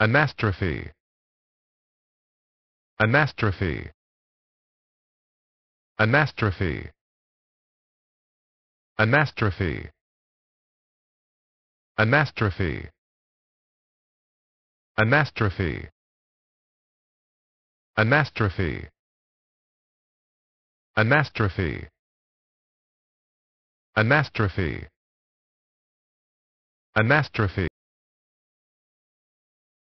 Anastrophe. Anastrophe. Anastrophe. Anastrophe. Anastrophe. Anastrophe. Anastrophe. Anastrophe. Anastrophe. Anastrophe.